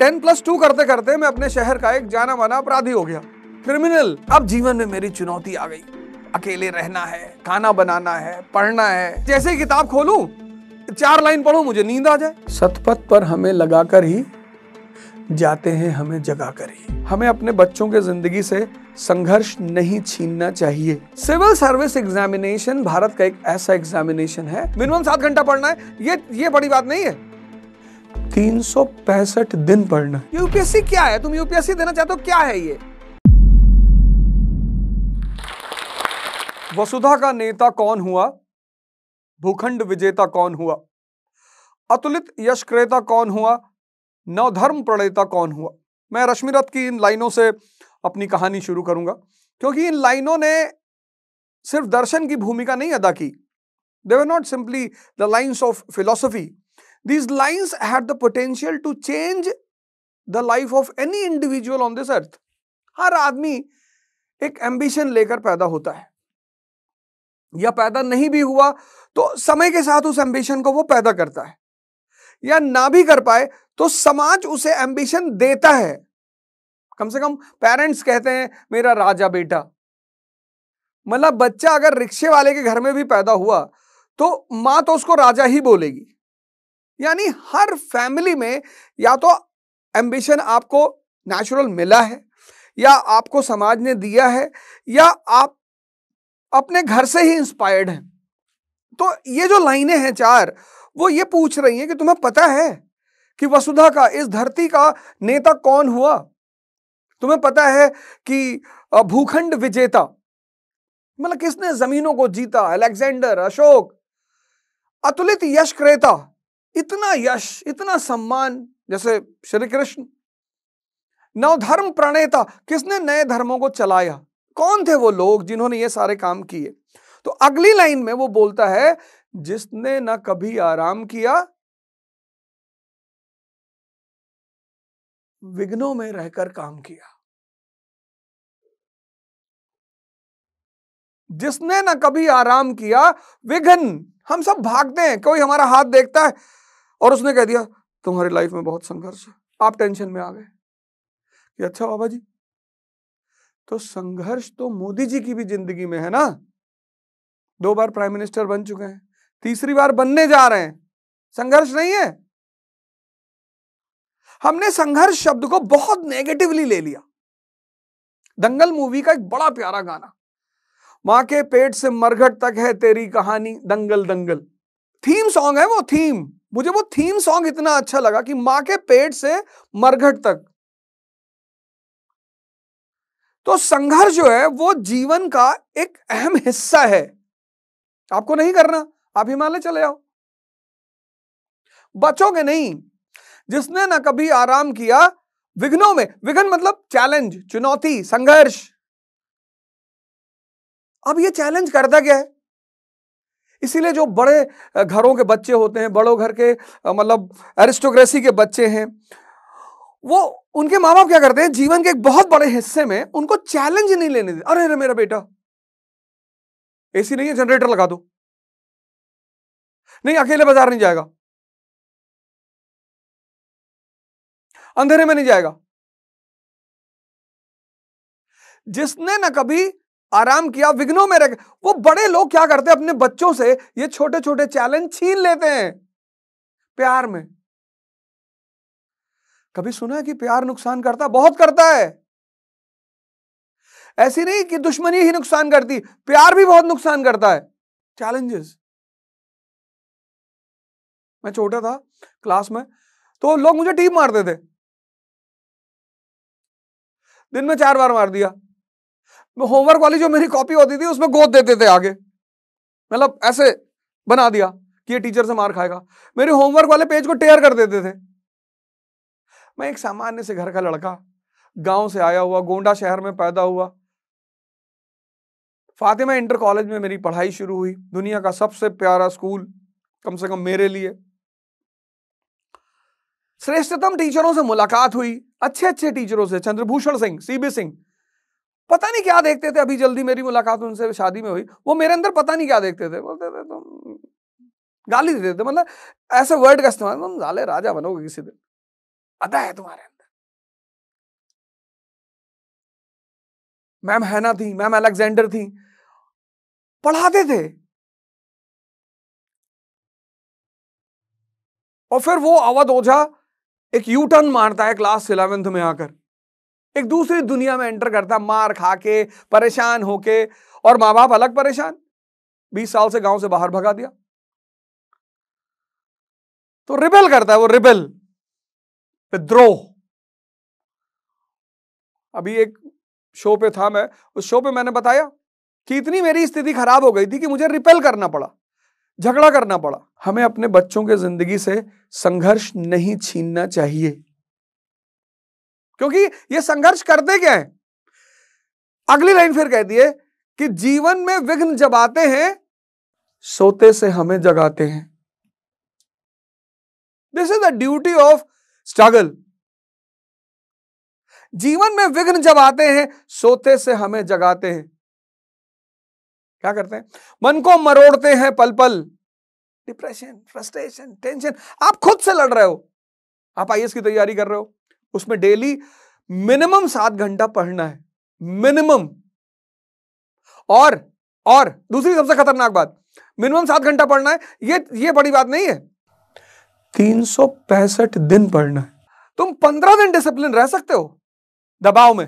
Ten plus two करते करते मैं अपने शहर का एक जाना माना अपराधी हो गया क्रिमिनल अब जीवन में मेरी चुनौती आ गई अकेले रहना है खाना बनाना है पढ़ना है जैसे किताब खोलू चार लाइन पढ़ो मुझे नींद आ जाए सतपथ पर हमें लगाकर ही जाते हैं हमें जगा कर ही हमें अपने बच्चों के जिंदगी से संघर्ष नहीं छीनना चाहिए सिविल सर्विस एग्जामिनेशन भारत का एक ऐसा एग्जामिनेशन है मिनिमम सात घंटा पढ़ना है ये ये बड़ी बात नहीं है तीन दिन पढ़ना यूपीएससी क्या है तुम यूपीएससी देना चाहते हो क्या है ये वसुधा का नेता कौन हुआ भूखंड विजेता कौन हुआ अतुलित यश क्रेता कौन हुआ नवधर्म प्रणेता कौन हुआ मैं रश्मि रथ की इन लाइनों से अपनी कहानी शुरू करूंगा क्योंकि इन लाइनों ने सिर्फ दर्शन की भूमिका नहीं अदा की they were not simply the lines of philosophy These lines had the potential to change the life of any individual on this earth हर आदमी एक एम्बिशन लेकर पैदा होता है या पैदा नहीं भी हुआ तो समय के साथ उस एम्बिशन को वो पैदा करता है या ना भी कर पाए तो समाज उसे एम्बिशन देता है कम से कम पेरेंट्स कहते हैं मेरा राजा बेटा मतलब बच्चा अगर रिक्शे वाले के घर में भी पैदा हुआ तो माँ तो उसको राजा ही बोलेगी यानी हर फैमिली में या तो एम्बिशन आपको नेचुरल मिला है या आपको समाज ने दिया है या आप अपने घर से ही इंस्पायर्ड हैं तो ये जो लाइनें हैं चार वो ये पूछ रही हैं कि तुम्हें पता है कि वसुधा का इस धरती का नेता कौन हुआ तुम्हें पता है कि भूखंड विजेता मतलब किसने जमीनों को जीता अलेक्जेंडर अशोक अतुलित यश क्रेता इतना यश इतना सम्मान जैसे श्री कृष्ण नव धर्म प्रणेता किसने नए धर्मों को चलाया कौन थे वो लोग जिन्होंने ये सारे काम किए तो अगली लाइन में वो बोलता है जिसने ना कभी आराम किया विघ्नों में रहकर काम किया जिसने ना कभी आराम किया विघ्न हम सब भागते हैं कोई हमारा हाथ देखता है और उसने कह दिया तुम्हारी लाइफ में बहुत संघर्ष है आप टेंशन में आ गए कि अच्छा बाबा जी तो संघर्ष तो मोदी जी की भी जिंदगी में है ना दो बार प्राइम मिनिस्टर बन चुके हैं तीसरी बार बनने जा रहे हैं संघर्ष नहीं है हमने संघर्ष शब्द को बहुत नेगेटिवली ले लिया दंगल मूवी का एक बड़ा प्यारा गाना मां के पेट से मरघट तक है तेरी कहानी दंगल दंगल थीम सॉन्ग है वो थीम मुझे वो थीम सॉन्ग इतना अच्छा लगा कि मां के पेट से मरघट तक तो संघर्ष जो है वो जीवन का एक अहम हिस्सा है आपको नहीं करना आप हिमालय चले जाओ बचोगे नहीं जिसने ना कभी आराम किया विघ्नों में विघ्न मतलब चैलेंज चुनौती संघर्ष अब ये चैलेंज करता क्या है इसीलिए जो बड़े घरों के बच्चे होते हैं बड़ों घर के मतलब एरिस्टोक्रेसी के बच्चे हैं वो उनके माँ बाप क्या करते हैं जीवन के एक बहुत बड़े हिस्से में उनको चैलेंज नहीं लेने देते अरे अरे मेरा बेटा एसी नहीं है जनरेटर लगा दो नहीं अकेले बाजार नहीं जाएगा अंधेरे में नहीं जाएगा जिसने ना कभी आराम किया विघ्नों में रह वो बड़े लोग क्या करते हैं अपने बच्चों से ये छोटे छोटे चैलेंज छीन लेते हैं प्यार में कभी सुना है कि प्यार नुकसान करता बहुत करता है ऐसी नहीं कि दुश्मनी ही नुकसान करती प्यार भी बहुत नुकसान करता है चैलेंजेस मैं छोटा था क्लास में तो लोग मुझे टीप मारते थे दिन में चार बार मार दिया होमवर्क वाली जो मेरी कॉपी होती थी उसमें गोद देते थे आगे मतलब ऐसे बना दिया कि ये टीचर से मार खाएगा मेरे होमवर्क वाले पेज को टेयर कर देते थे मैं एक सामान्य से घर का लड़का गांव से आया हुआ गोंडा शहर में पैदा हुआ फातिमा इंटर कॉलेज में मेरी पढ़ाई शुरू हुई दुनिया का सबसे प्यारा स्कूल कम से कम मेरे लिए श्रेष्ठतम टीचरों से मुलाकात हुई अच्छे अच्छे टीचरों से चंद्रभूषण सिंह सीबी सिंह पता नहीं क्या देखते थे अभी जल्दी मेरी मुलाकात उनसे शादी में हुई वो मेरे अंदर पता नहीं क्या देखते थे बोलते थे तुम गाली देते थे मतलब ऐसे वर्ड का इस्तेमाल तुम जाले राजा बनोगे किसी दिन अदा है तुम्हारे अंदर मैम हैना थी मैम अलेक्जेंडर थी पढ़ाते थे और फिर वो अवध ओझा एक यू टर्न मारता है क्लास इलेवेंथ में आकर एक दूसरी दुनिया में एंटर करता मार खा के परेशान होके और माँ बाप अलग परेशान बीस साल से गांव से बाहर भगा दिया तो रिबेल करता है वो रिबेल विद्रोह अभी एक शो पे था मैं उस शो पे मैंने बताया कि इतनी मेरी स्थिति खराब हो गई थी कि मुझे रिपेल करना पड़ा झगड़ा करना पड़ा हमें अपने बच्चों के जिंदगी से संघर्ष नहीं छीनना चाहिए क्योंकि ये संघर्ष करते क्या है अगली लाइन फिर कह दिए कि जीवन में विघ्न जब आते हैं सोते से हमें जगाते हैं this is the duty of struggle जीवन में विघ्न जब आते हैं सोते से हमें जगाते हैं क्या करते हैं मन को मरोड़ते हैं पल पल डिप्रेशन फ्रस्ट्रेशन टेंशन आप खुद से लड़ रहे हो आप आईएस की तैयारी कर रहे हो उसमें डेली मिनिमम सात घंटा पढ़ना है मिनिमम और और दूसरी सबसे खतरनाक बात मिनिमम सात घंटा पढ़ना है ये ये बड़ी बात नहीं है तीन सौ पैंसठ दिन पढ़ना है तुम पंद्रह दिन डिसिप्लिन रह सकते हो दबाव में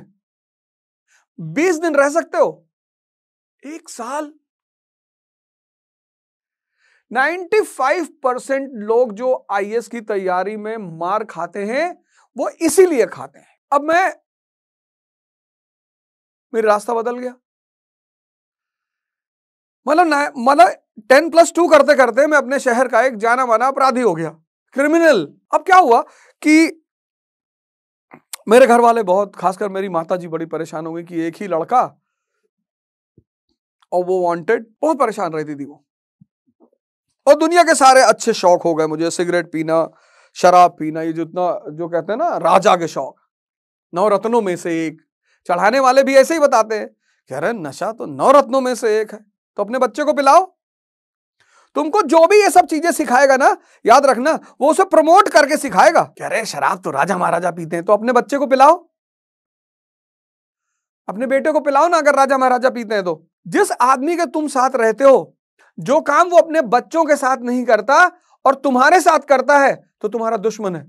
बीस दिन रह सकते हो एक साल 95 परसेंट लोग जो आईएएस की तैयारी में मार खाते हैं वो इसीलिए खाते हैं अब मैं मेरा रास्ता बदल गया मतलब मतलब टेन प्लस टू करते करते मैं अपने शहर का एक जाना माना अपराधी हो गया क्रिमिनल अब क्या हुआ कि मेरे घर वाले बहुत खासकर मेरी माता जी बड़ी परेशान हो गई कि एक ही लड़का और वो वांटेड बहुत परेशान रहती थी वो और दुनिया के सारे अच्छे शौक हो गए मुझे सिगरेट पीना शराब पीना ये जो इतना जो कहते हैं ना राजा के शौक नवरत्नों में से एक चढ़ाने वाले भी ऐसे ही बताते हैं कह रहे नशा तो नवरत्नों में से एक है तो अपने बच्चे को पिलाओ तुमको जो भी ये सब चीजें सिखाएगा ना याद रखना वो उसे प्रमोट करके सिखाएगा कह रहे शराब तो राजा महाराजा पीते हैं तो अपने बच्चे को पिलाओ अपने बेटे को पिलाओ ना अगर राजा महाराजा पीते हैं तो जिस आदमी के तुम साथ रहते हो जो काम वो अपने बच्चों के साथ नहीं करता और तुम्हारे साथ करता है तो तुम्हारा दुश्मन है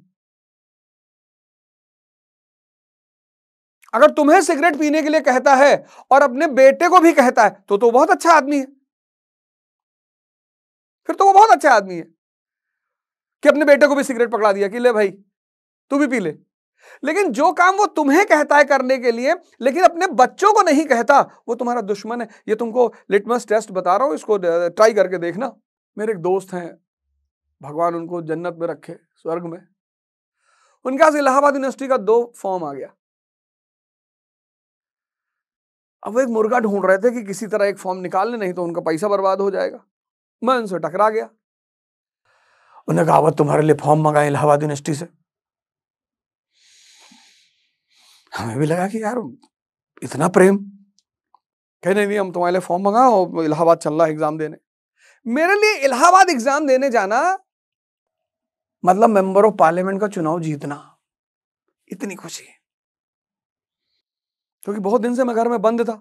अगर तुम्हें सिगरेट पीने के लिए कहता है और अपने बेटे को भी कहता है तो तो बहुत अच्छा आदमी है फिर तो वो बहुत अच्छा आदमी है कि अपने बेटे को भी सिगरेट पकड़ा दिया कि ले भाई तू भी पी ले लेकिन जो काम वो तुम्हें कहता है करने के लिए लेकिन अपने बच्चों को नहीं कहता वो तुम्हारा दुश्मन है ये तुमको लिटमस टेस्ट बता रहा हूं इसको ट्राई करके देखना मेरे एक दोस्त हैं भगवान उनको जन्नत में रखे स्वर्ग में उनके पास इलाहाबाद यूनिवर्सिटी का दो फॉर्म आ गया अब वो एक मुर्गा ढूंढ रहे थे कि किसी तरह एक फॉर्म निकाल ले नहीं तो उनका पैसा बर्बाद हो जाएगा मैं उनसे टकरा गया उन्हें कहा वह तुम्हारे लिए फॉर्म मंगाए इलाहाबाद यूनिवर्सिटी से हमें भी लगा कि यार इतना प्रेम कह नहीं नहीं हम तुम्हारे लिए फॉर्म मंगाओ इलाहाबाद चल रहा है एग्जाम देने मेरे लिए इलाहाबाद एग्जाम देने जाना मतलब मेंबर ऑफ पार्लियामेंट का चुनाव जीतना इतनी खुशी क्योंकि बहुत दिन से मैं घर में बंद था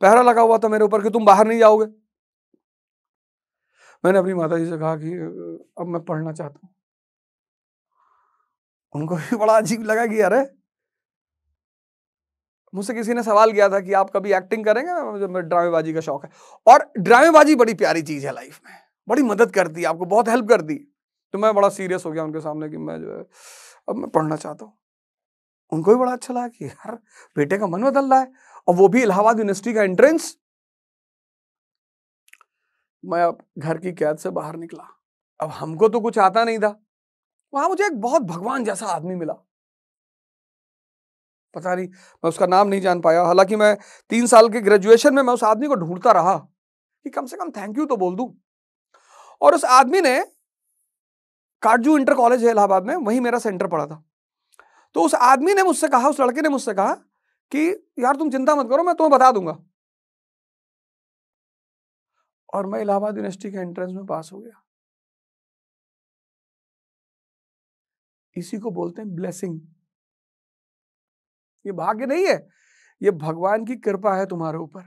पहरा लगा हुआ था मेरे ऊपर कि तुम बाहर नहीं जाओगे मैंने अपनी माता जी से कहा कि अब मैं पढ़ना चाहता हूं उनको भी बड़ा अजीब लगा कि अरे मुझसे किसी ने सवाल किया था कि आप कभी एक्टिंग करेंगे मुझे ड्रामेबाजी का शौक है और ड्रामेबाजी बड़ी प्यारी चीज़ है लाइफ में बड़ी मदद करती है आपको बहुत हेल्प करती है तो मैं बड़ा सीरियस हो गया उनके सामने कि मैं जो है अब मैं पढ़ना चाहता हूँ उनको भी बड़ा अच्छा लगा कि यार बेटे का मन बदल रहा है और वो भी इलाहाबाद यूनिवर्सिटी का एंट्रेंस मैं अब घर की कैद से बाहर निकला अब हमको तो कुछ आता नहीं था वहां मुझे एक बहुत भगवान जैसा आदमी मिला पता नहीं मैं उसका नाम नहीं जान पाया हालांकि मैं तीन साल के ग्रेजुएशन में मैं उस आदमी को ढूंढता रहा कि कम से कम थैंक यू तो बोल दू और उस आदमी ने काटजू इंटर कॉलेज है इलाहाबाद में वहीं मेरा सेंटर पड़ा था तो उस आदमी ने मुझसे कहा उस लड़के ने मुझसे कहा कि यार तुम चिंता मत करो मैं तुम्हें बता दूंगा और मैं इलाहाबाद यूनिवर्सिटी के एंट्रेंस में पास हो गया इसी को बोलते हैं ब्लेसिंग ये भाग्य नहीं है ये भगवान की कृपा है तुम्हारे ऊपर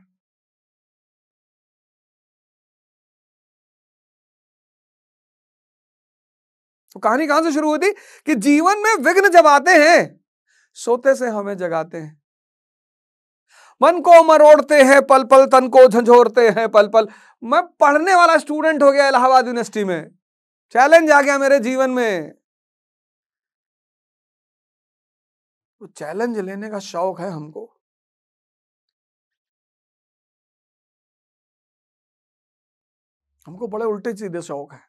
तो कहानी कहां से शुरू होती कि जीवन में विघ्न जब आते हैं सोते से हमें जगाते हैं मन को मरोड़ते हैं पल पल तन को झंझोरते हैं पल पल मैं पढ़ने वाला स्टूडेंट हो गया इलाहाबाद यूनिवर्सिटी में चैलेंज आ गया मेरे जीवन में तो चैलेंज लेने का शौक है हमको हमको बड़े उल्टे सीधे शौक है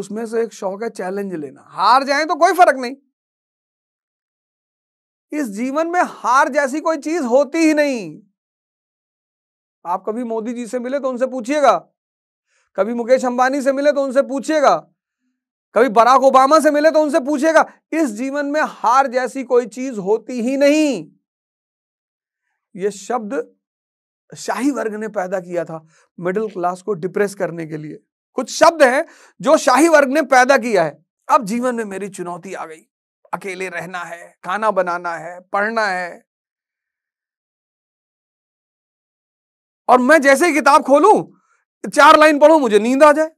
उसमें से एक शौक है चैलेंज लेना हार जाए तो कोई फर्क नहीं इस जीवन में हार जैसी कोई चीज होती ही नहीं आप कभी मोदी जी से मिले तो उनसे पूछिएगा कभी मुकेश अंबानी से मिले तो उनसे पूछिएगा कभी बराक ओबामा से मिले तो उनसे पूछिएगा इस जीवन में हार जैसी कोई चीज होती ही नहीं ये शब्द शाही वर्ग ने पैदा किया था मिडिल क्लास को डिप्रेस करने के लिए कुछ शब्द हैं जो शाही वर्ग ने पैदा किया है अब जीवन में मेरी चुनौती आ गई अकेले रहना है खाना बनाना है पढ़ना है और मैं जैसे ही किताब खोलू चार लाइन पढ़ू मुझे नींद आ जाए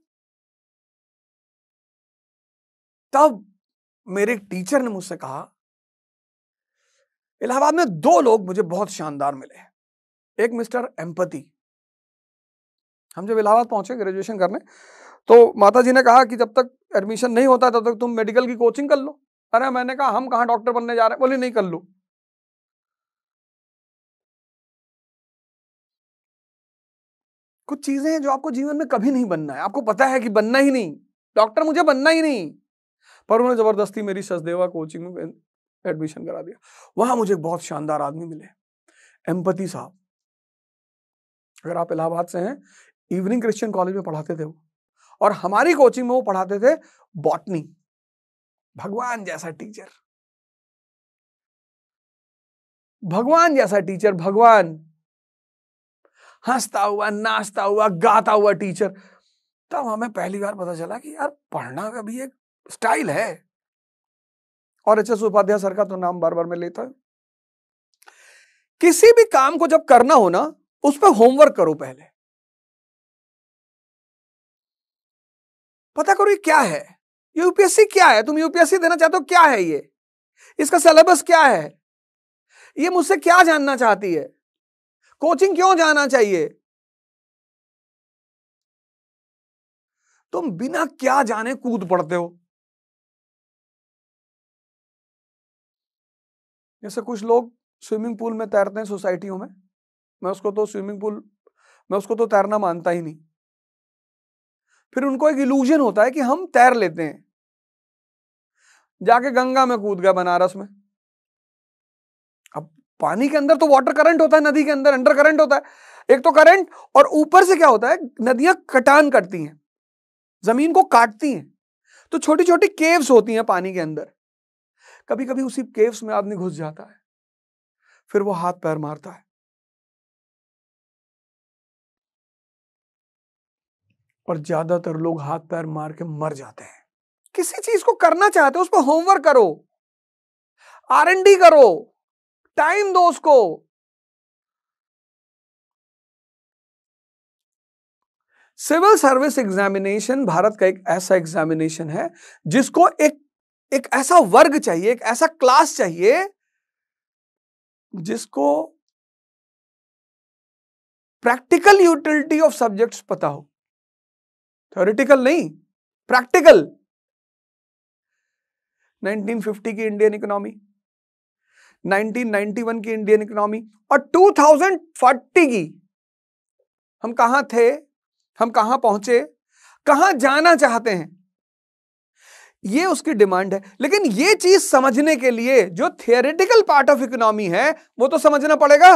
तब मेरे टीचर ने मुझसे कहा इलाहाबाद में दो लोग मुझे बहुत शानदार मिले एक मिस्टर एम्पति हम जब इलाहाबाद पहुंचे ग्रेजुएशन करने तो माता जी ने कहा कि जब तक एडमिशन नहीं होता तब तक तुम मेडिकल की कोचिंग कर लो अरे मैंने कहा हम कहा डॉक्टर बनने जा रहे हैं बोले नहीं कर लो कुछ चीजें हैं जो आपको जीवन में कभी नहीं बनना है आपको पता है कि बनना ही नहीं डॉक्टर मुझे बनना ही नहीं पर उन्होंने जबरदस्ती मेरी सचदेवा कोचिंग में एडमिशन करा दिया वहां मुझे बहुत शानदार आदमी मिले एम्पति साहब अगर आप इलाहाबाद से हैं इवनिंग क्रिश्चियन कॉलेज में पढ़ाते थे वो और हमारी कोचिंग में वो पढ़ाते थे बॉटनी भगवान जैसा टीचर भगवान जैसा टीचर भगवान हंसता हुआ नाचता हुआ गाता हुआ टीचर तब हमें पहली बार पता चला कि यार पढ़ना का भी एक स्टाइल है और एच एस उपाध्याय सर का तो नाम बार बार में लेता किसी भी काम को जब करना हो ना उस पर होमवर्क करो पहले पता करो ये क्या है ये यूपीएससी क्या है तुम यूपीएससी देना चाहते हो क्या है ये इसका सिलेबस क्या है ये मुझसे क्या जानना चाहती है कोचिंग क्यों जाना चाहिए तुम बिना क्या जाने कूद पड़ते हो जैसे कुछ लोग स्विमिंग पूल में तैरते हैं सोसाइटियों में मैं उसको तो स्विमिंग पूल मैं उसको तो तैरना मानता ही नहीं फिर उनको एक इल्यूजन होता है कि हम तैर लेते हैं जाके गंगा में कूद गया बनारस में अब पानी के अंदर तो वाटर करंट होता है नदी के अंदर अंडर करंट होता है एक तो करंट और ऊपर से क्या होता है नदियां कटान करती हैं जमीन को काटती हैं तो छोटी छोटी केव्स होती हैं पानी के अंदर कभी कभी उसी केव्स में आदमी घुस जाता है फिर वो हाथ पैर मारता है पर ज्यादातर लोग हाथ पैर मार के मर जाते हैं किसी चीज को करना चाहते हो उस पर होमवर्क करो आर एन डी करो टाइम दो उसको सिविल सर्विस एग्जामिनेशन भारत का एक ऐसा एग्जामिनेशन है जिसको एक एक ऐसा वर्ग चाहिए एक ऐसा क्लास चाहिए जिसको प्रैक्टिकल यूटिलिटी ऑफ सब्जेक्ट्स पता हो थ्योरिटिकल नहीं प्रैक्टिकल 1950 की इंडियन इकोनॉमी 1991 की इंडियन इकोनॉमी और 2040 की हम कहा थे हम कहां पहुंचे कहां जाना चाहते हैं ये उसकी डिमांड है लेकिन ये चीज समझने के लिए जो थियोरिटिकल पार्ट ऑफ इकोनॉमी है वो तो समझना पड़ेगा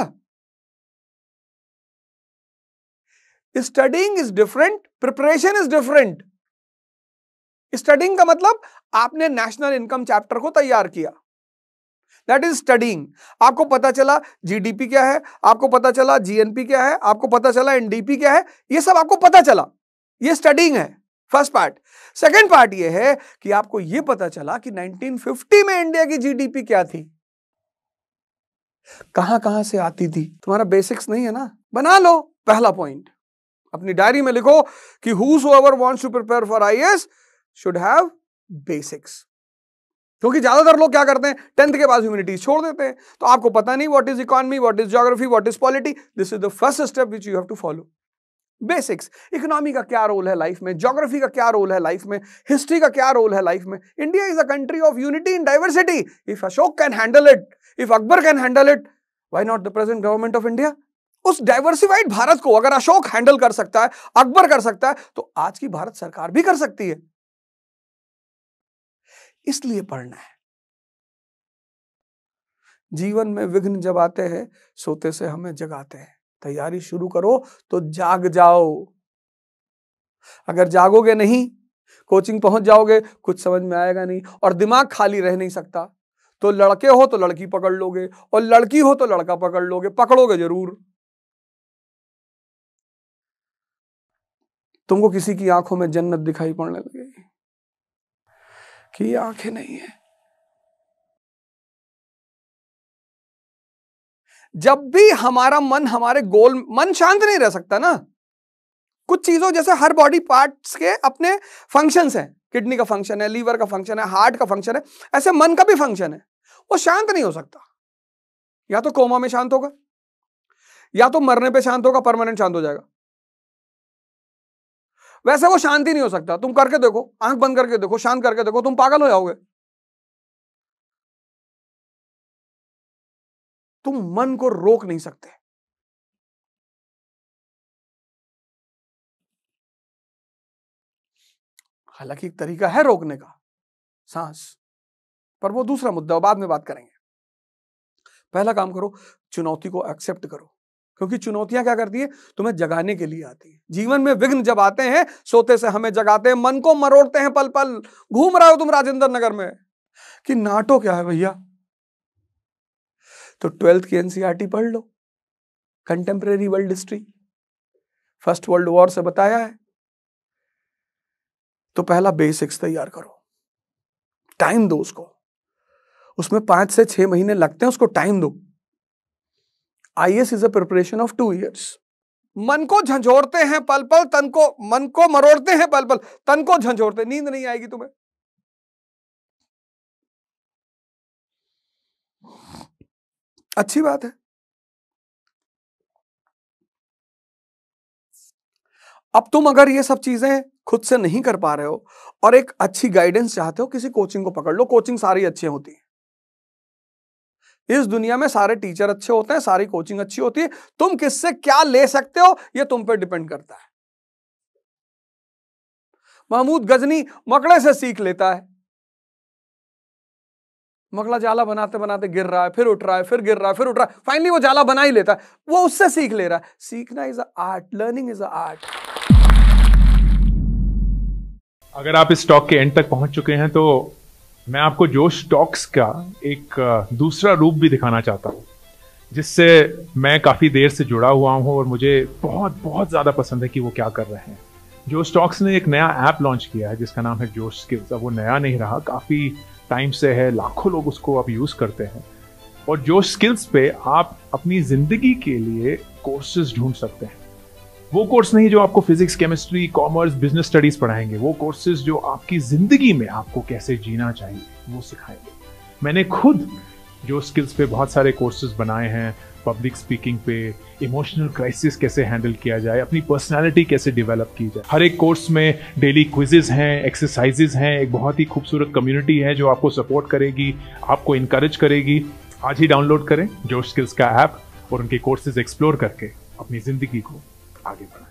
studying is different preparation is different studying का मतलब आपने नेशनल इनकम चैप्टर को तैयार किया दैट इज स्टडिंग आपको पता चला जीडीपी क्या है आपको पता चला जीएनपी क्या है आपको पता चला एनडीपी क्या है ये सब आपको पता चला ये स्टडिंग है फर्स्ट पार्ट सेकेंड पार्ट ये है कि आपको ये पता चला कि 1950 में इंडिया की जीडीपी क्या थी कहां कहां से आती थी तुम्हारा बेसिक्स नहीं है ना बना लो पहला पॉइंट अपनी डायरी में लिखो कि whoever wants to prepare for I S should have basics क्योंकि ज्यादातर लोग क्या करते हैं टेंथ के बाद ह्यूमिनिटीज छोड़ देते हैं तो आपको पता नहीं what is economy what is geography what is polity this is the first step which you have to follow basics economy का क्या रोल है लाइफ में ज्योग्राफी का क्या रोल है लाइफ में हिस्ट्री का क्या रोल है लाइफ में India is a country of unity in diversity if Ashok can handle it if Akbar can handle it why not the present government of India उस डाइवर्सिफाइड भारत को अगर अशोक हैंडल कर सकता है अकबर कर सकता है तो आज की भारत सरकार भी कर सकती है इसलिए पढ़ना है जीवन में विघ्न जब आते हैं सोते से हमें जगाते हैं तैयारी शुरू करो तो जाग जाओ अगर जागोगे नहीं कोचिंग पहुंच जाओगे कुछ समझ में आएगा नहीं और दिमाग खाली रह नहीं सकता तो लड़के हो तो लड़की पकड़ लोगे और लड़की हो तो लड़का पकड़ लोगे पकड़ोगे जरूर तुमको किसी की आंखों में जन्नत दिखाई पड़ने लगेगी कि ये आंखें नहीं है जब भी हमारा मन हमारे गोल मन शांत नहीं रह सकता ना कुछ चीजों जैसे हर बॉडी पार्ट्स के अपने फंक्शंस हैं किडनी का फंक्शन है लीवर का फंक्शन है हार्ट का फंक्शन है ऐसे मन का भी फंक्शन है वो शांत नहीं हो सकता या तो कोमा में शांत होगा या तो मरने पे शांत होगा परमानेंट शांत हो जाएगा वैसे वो शांति नहीं हो सकता तुम करके देखो आंख बंद करके देखो शांत करके देखो तुम पागल हो जाओगे तुम मन को रोक नहीं सकते हालांकि एक तरीका है रोकने का सांस पर वो दूसरा मुद्दा बाद में बात करेंगे पहला काम करो चुनौती को एक्सेप्ट करो क्योंकि चुनौतियां क्या करती है तुम्हें जगाने के लिए आती है जीवन में विघ्न जब आते हैं सोते से हमें जगाते हैं मन को मरोड़ते हैं पल पल घूम रहे हो तुम राजेंद्र नगर में कि नाटो क्या है भैया तो ट्वेल्थ की एनसीआरटी e पढ़ लो contemporary world history first world war से बताया है तो पहला बेसिक्स तैयार करो टाइम दो उसको उसमें पांच से छह महीने लगते हैं उसको टाइम दो I is a preparation of two years मन को झंझोड़ते हैं पल पल तन को मन को मरोड़ते हैं पल पल तन को झंझोड़ते नींद नहीं आएगी तुम्हें अच्छी बात है अब तुम अगर ये सब चीजें खुद से नहीं कर पा रहे हो और एक अच्छी गाइडेंस चाहते हो किसी कोचिंग को पकड़ लो कोचिंग सारी अच्छी होती है इस दुनिया में सारे टीचर अच्छे होते हैं सारी कोचिंग अच्छी होती है तुम किससे क्या ले सकते हो यह तुम पर डिपेंड करता है महमूद गजनी मकड़े से सीख लेता है मकड़ा जाला बनाते बनाते गिर रहा है फिर उठ रहा है फिर गिर रहा है फिर उठ रहा है फाइनली वो जाला बना ही लेता है वो उससे सीख ले रहा है सीखना is a art learning is a art अगर आप इस टॉक के एंड तक पहुंच चुके हैं तो मैं आपको जोश स्टॉक्स का एक दूसरा रूप भी दिखाना चाहता हूँ जिससे मैं काफ़ी देर से जुड़ा हुआ हूँ और मुझे बहुत बहुत ज़्यादा पसंद है कि वो क्या कर रहे हैं जो स्टॉक्स ने एक नया ऐप लॉन्च किया है जिसका नाम है जोश स्किल्स अब वो नया नहीं रहा काफ़ी टाइम से है लाखों लोग उसको अब यूज़ करते हैं और जोश स्किल्स पे आप अपनी ज़िंदगी के लिए कोर्सेज ढूंढ सकते हैं वो कोर्स नहीं जो आपको physics chemistry commerce business studies पढ़ाएंगे वो कोर्सेज जो आपकी जिंदगी में आपको कैसे जीना चाहिए वो सिखाएंगे मैंने खुद जो स्किल्स पे बहुत सारे कोर्सेज बनाए हैं पब्लिक स्पीकिंग पे इमोशनल क्राइसिस कैसे हैंडल किया जाए अपनी पर्सनालिटी कैसे डेवलप की जाए हर एक कोर्स में डेली क्विजेज हैं एक्सरसाइजेज हैं एक बहुत ही खूबसूरत कम्युनिटी है जो आपको सपोर्ट करेगी आपको इनक्रेज करेगी आज ही डाउनलोड करें जोश स्किल्स का ऐप और उनके कोर्सेज एक्सप्लोर करके अपनी ज़िंदगी को argument.